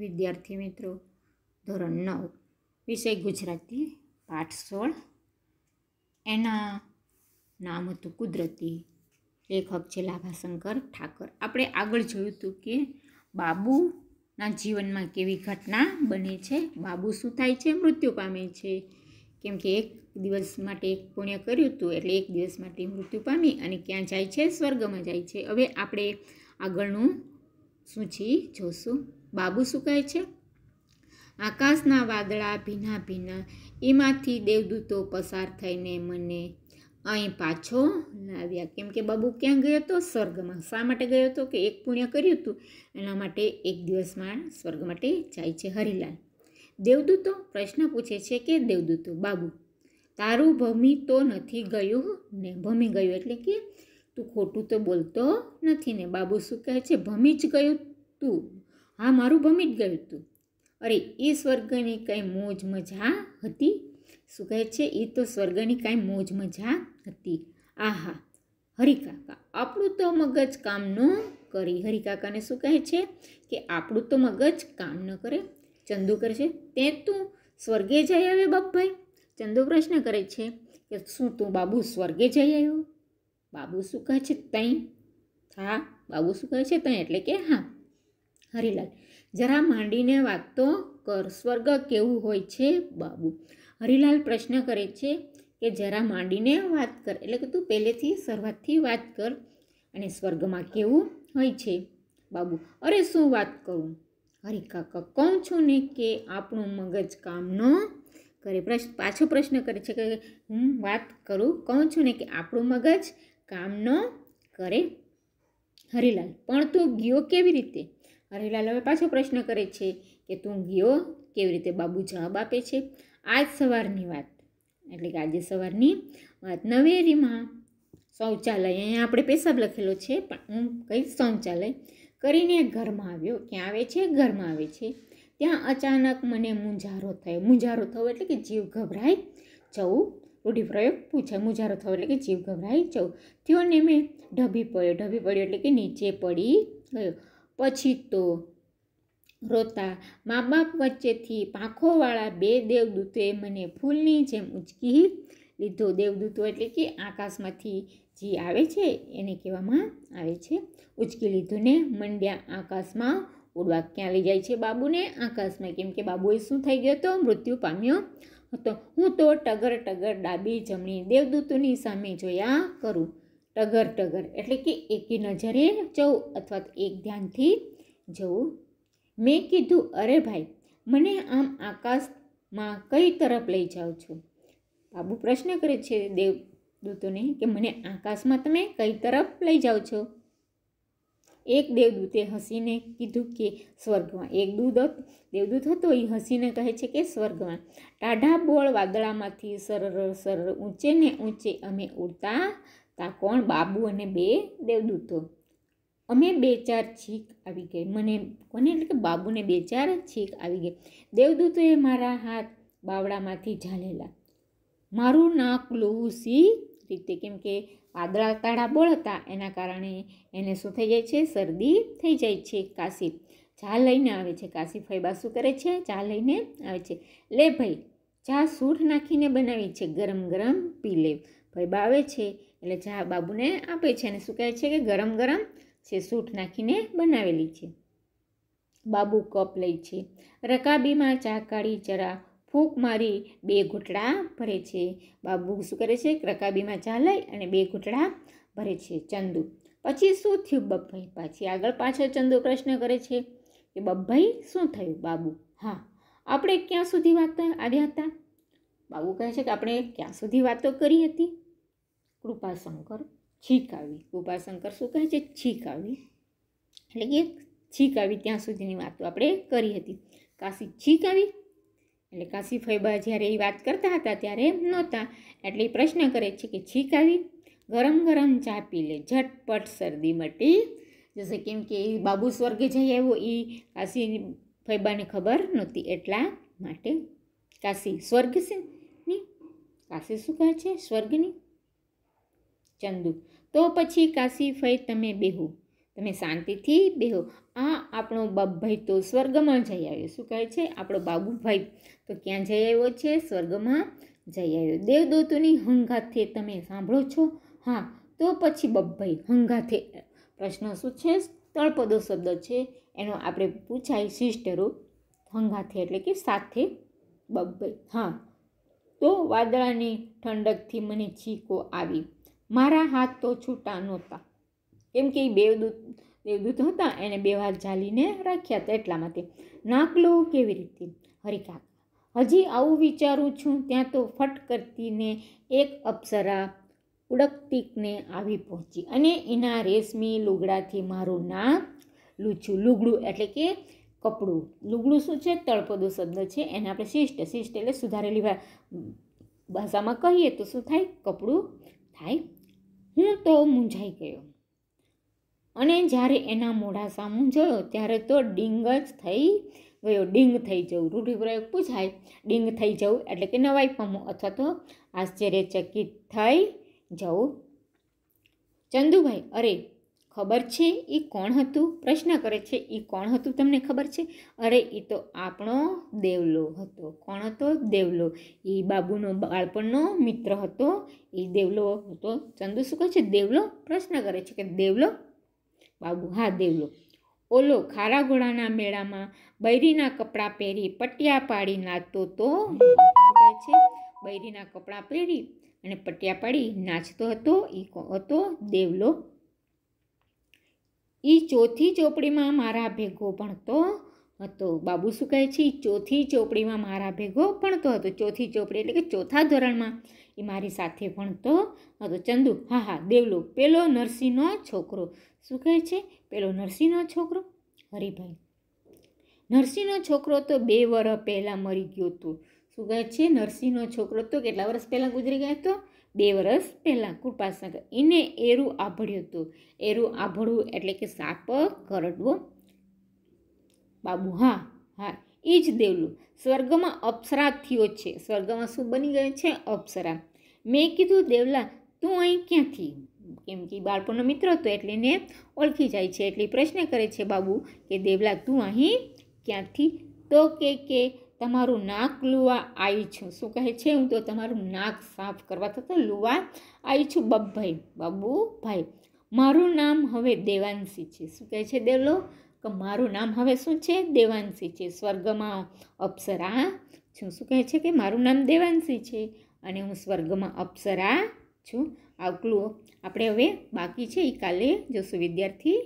વિદ્યાર્થી મિત્રો ધોરણ નવ વિષય ગુજરાતી પાઠ સોળ એના નામ હતું કુદરતી લેખક છે લાભાશંકર ઠાકર આપણે આગળ જોયું હતું કે બાબુના જીવનમાં કેવી ઘટના બને છે બાબુ શું થાય છે મૃત્યુ પામે છે કેમ કે એક દિવસ માટે એક પુણ્ય કર્યું હતું એટલે એક દિવસ માટે મૃત્યુ પામી અને ક્યાં જાય છે સ્વર્ગમાં જાય છે હવે આપણે આગળનું શું છે જોશું બાબુ સુકાય છે આકાશના વાદળા ભીના ભીના એમાંથી દેવદૂતો પસાર થઈને મને અહીં પાછો લાવ્યા કેમ કે બાબુ ક્યાં ગયો હતો સ્વર્ગમાં શા માટે ગયો હતો કે એક પુણ્ય કર્યું હતું એના માટે એક દિવસમાં સ્વર્ગ માટે જાય છે હરિલાલ દેવદૂતો પ્રશ્ન પૂછે છે કે દેવદૂતો બાબુ તારું ભમી તો નથી ગયું ને ભમી ગયું એટલે કે તું ખોટું તો બોલતો નથી ને બાબુ શું કહે છે ભમી જ ગયું તું હા મારું ભમી જ ગયું હતું અરે એ સ્વર્ગની કાંઈ મોજ મજા હતી શું કહે છે એ તો સ્વર્ગની કાંઈ મોજ મજા હતી આહા હરિકાકા આપણું તો મગજ કામ ન કરી હરિકાકાને શું કહે છે કે આપણું તો મગજ કામ ન કરે ચંદુ કરે છે તે તું સ્વર્ગે જઈ આવ્યો બાપભાઈ ચંદુ પ્રશ્ન કરે છે કે શું તું બાબુ સ્વર્ગે જઈ આવ્યો બાબુ શું કહે છે તઈ હા બાબુ શું કહે છે તઈ એટલે કે હા હરિલાલ જરા માંડીને વાત તો કર સ્વર્ગ કેવું હોય છે બાબુ હરિલાલ પ્રશ્ન કરે છે કે જરા માંડીને વાત કર એટલે કે તું પહેલેથી શરૂઆતથી વાત કર અને સ્વર્ગમાં કેવું હોય છે બાબુ અરે શું વાત કરું હરિકાકા કહું છું ને કે આપણું મગજ કામ ન કરે પ્રશ્ન પાછો પ્રશ્ન કરે છે કે હું વાત કરું કહું છું ને કે આપણું મગજ કામ ન કરે હરિલાલ પણ તું ગયો કેવી રીતે હરેલાલ હવે પાછો પ્રશ્ન કરે છે કે તું ગયો કેવી રીતે બાબુ જવાબ આપે છે આજ સવારની વાત એટલે કે આજે સવારની વાત નવેરીમાં શૌચાલય અહીંયા આપણે પેશાબ લખેલો છે પણ હું કહીશ શૌચાલય કરીને ઘરમાં આવ્યો ક્યાં આવે છે ઘરમાં આવે છે ત્યાં અચાનક મને મૂંઝારો થયો મૂંઝારો થયો એટલે કે જીવ ગભરાય જવું રૂઢિપ્રયોગ પૂછાય મુજારો થયો એટલે કે જીવ ગભરાઈ જવું થયો ને મેં ઢબી પડ્યો ઢબી પડ્યો એટલે કે નીચે પડી ગયો પછી તો રોતા મા બાપ વચ્ચેથી પાંખોવાળા બે દેવદૂતોએ મને ફૂલની જેમ ઉંચકી લીધો દેવદૂતો એટલે કે આકાશમાંથી જે આવે છે એને કહેવામાં આવે છે ઉંચકી લીધું ને મંડ્યા આકાશમાં ઉડવા ક્યાં લઈ જાય છે બાબુને આકાશમાં કેમ કે બાબુએ શું થઈ ગયો હતો મૃત્યુ પામ્યો હતો હું તો ટગર ટગર ડાબી જમણી દેવદૂતોની સામે જોયા કરું ટગર ટગર એટલે કે એકી નજરે જવું અથવા તો એક ધ્યાનથી જવું મેં કીધું અરે ભાઈ મને આમ આકાશમાં કઈ તરફ લઈ જાઓ છો બાબુ પ્રશ્ન કરે છે દેવદૂતોને કે મને આકાશમાં તમે કઈ તરફ લઈ જાઓ છો એક દેવદૂતે હસીને કીધું કે સ્વર્ગમાં એક દૂત દેવદૂત હતો એ હસીને કહે છે કે સ્વર્ગમાં ટાઢા બોળ વાદળામાંથી સરળ સરળ ઊંચે ને ઊંચે અમે ઉડતા કોણ બાબુ અને બે દેવદૂતો અમે બે ચાર છીક આવી ગઈ મને કોને એટલે કે બાબુને બે ચાર જ છીક આવી ગઈ દેવદૂતોએ મારા હાથ બાવડામાંથી ઝાલેલા મારું નાક લોહુસી રીતે કેમ કે આદળા તાળા બોળ હતા એના કારણે એને શું થઈ જાય છે શરદી થઈ જાય છે કાશી ચા લઈને આવે છે કાશી ફૈબા શું કરે છે ચા લઈને આવે છે લે ભાઈ ચા સૂઠ નાખીને બનાવી છે ગરમ ગરમ પી લે ફૈબા આવે છે એટલે જા બાબુને આપે છે અને શું કહે છે કે ગરમ ગરમ છે સૂટ નાખીને બનાવેલી છે બાબુ કપ લે છે રકાબીમાં ચા કાઢી જરા ફૂંક મારી બે ઘૂંટડા ભરે છે બાબુ શું કરે છે રકાબીમાં ચા લઈ અને બે ઘૂંટડા ભરે છે ચંદુ પછી શું થયું બબ્ભાઈ પાછી આગળ પાછળ ચંદુ પ્રશ્ન કરે છે કે બબ્ભાઈ શું થયું બાબુ હા આપણે ક્યાં સુધી વાત આવ્યા હતા બાબુ કહે છે કે આપણે ક્યાં સુધી વાતો કરી હતી કૃપાશંકર છીક આવી કૃપાશંકર શું કહે છે છીક આવી એટલે કે છીક આવી ત્યાં સુધીની વાતો આપણે કરી હતી કાશી છીક આવી એટલે કાશી ફૈબા જ્યારે એ વાત કરતા હતા ત્યારે નહોતા એટલે એ પ્રશ્ન કરે છે કે છીક આવી ગરમ ગરમ ચા પી લે ઝટપટ શરદી મટી જશે કેમ કે એ બાબુ સ્વર્ગે જઈ આવ્યો એ કાશી ફૈબાને ખબર નહોતી એટલા માટે કાશી સ્વર્ગ છે ની કાશી શું કહે છે સ્વર્ગની ચંદુ તો પછી કાશી કાશીભાઈ તમે બેહો તમે શાંતિથી બેહો આ આપણો બાપભાઈ તો સ્વર્ગમાં જઈ આવ્યો શું કહે છે આપણો બાબુભાઈ તો ક્યાં જઈ આવ્યો છે સ્વર્ગમાં જઈ આવ્યો દેવદૂતોની હંગાથે તમે સાંભળો છો હા તો પછી બબ્ભાઈ હંગાથે પ્રશ્ન શું છે તળપદો શબ્દ છે એનો આપણે પૂછાય સિસ્ટરો હંગાથે એટલે કે સાથે બબ્બે હા તો વાદળાની ઠંડકથી મને છીકો આવી મારા હાથ તો છૂટા નહોતા કેમ કે એ દેવદૂત દેવદૂત હતા એને બે હાથ ઝાલીને રાખ્યા હતા એટલા માટે નાક લો કેવી રીતે હરિકા હજી આવું વિચારું છું ત્યાં તો ફટ કરતીને એક અપ્સરા ઉડકતીકને આવી પહોંચી અને એના રેશમી લુગડાથી મારું નાક લૂછું લુગડું એટલે કે કપડું લુગડું શું છે તળપદો શબ્દ છે એને આપણે શિષ્ટ શિષ્ટ એટલે સુધારેલી ભાષામાં કહીએ તો શું થાય કપડું થાય હું તો મૂંઝાઈ ગયો અને જ્યારે એના મોઢા સામું જોયો ત્યારે તો ડિંગ જ થઈ ગયો ડિંગ થઈ જવું રૂઢિપ્રયોગ પૂછાય ડિંગ થઈ જવું એટલે કે નવાઈ પામવું અથવા તો આશ્ચર્યચકિત થઈ જવું ચંદુભાઈ અરે ખબર છે એ કોણ હતું પ્રશ્ન કરે છે એ કોણ હતું તમને ખબર છે અરે એ તો આપણો દેવલો હતો કોણ હતો દેવલો એ બાબુનો બાળપણનો મિત્ર હતો એ દેવલો હતો ચંદુ શું કહે છે દેવલો પ્રશ્ન કરે છે કે દેવલો બાબુ હા દેવલો ઓલો ખારા ઘોડાના મેળામાં બૈરીના કપડાં પહેરી પટિયા પાડી નાચતો તો કહે છે બૈરીના કપડાં પહેરી અને પટિયા પાડી નાચતો હતો એ હતો દેવલો એ ચોથી ચોપડીમાં મારા ભેગો ભણતો હતો બાબુ શું કહે છે ચોથી ચોપડીમાં મારા ભેગો ભણતો હતો ચોથી ચોપડી એટલે કે ચોથા ધોરણમાં એ મારી સાથે ભણતો હતો ચંદુ હા હા દેવલો પેલો નરસિંહનો છોકરો શું કહે છે પેલો નરસિંહનો છોકરો હરિભાઈ નરસિંહનો છોકરો તો બે વર્ષ પહેલાં મરી ગયો હતો શું કહે છે નરસિંહનો છોકરો તો કેટલા વર્ષ પહેલાં ગુજરી ગયો હતો બે વર્ષ પહેલાં કૃપાસાગર એને એરું આભળ્યું હતું એરું આભળવું એટલે કે સાપ કરડવો બાબુ હા હા એ જ દેવલું સ્વર્ગમાં અપ્સરા થયો છે સ્વર્ગમાં શું બની ગયું છે અપ્સરા મેં કીધું દેવલા તું અહીં ક્યાંથી કેમ કે બાળપણનો મિત્ર હતો એટલે એને ઓળખી જાય છે એટલે પ્રશ્ન કરે છે બાબુ કે દેવલા તું અહીં ક્યાંથી તો કે કે તમારું નાક લુવા આવી છું શું કહે છે હું તો તમારું નાક સાફ કરવા થતો લુવા આવી છું બબભાઈ બબુભાઈ મારું નામ હવે દેવાંશી છે શું કહે છે દેવલો કે મારું નામ હવે શું છે દેવાંશી છે સ્વર્ગમાં અપ્સરા છું શું કહે છે કે મારું નામ દેવાંશી છે અને હું સ્વર્ગમાં અપ્સરા છું આટલું આપણે હવે બાકી છે એ કાલે જોશું વિદ્યાર્થી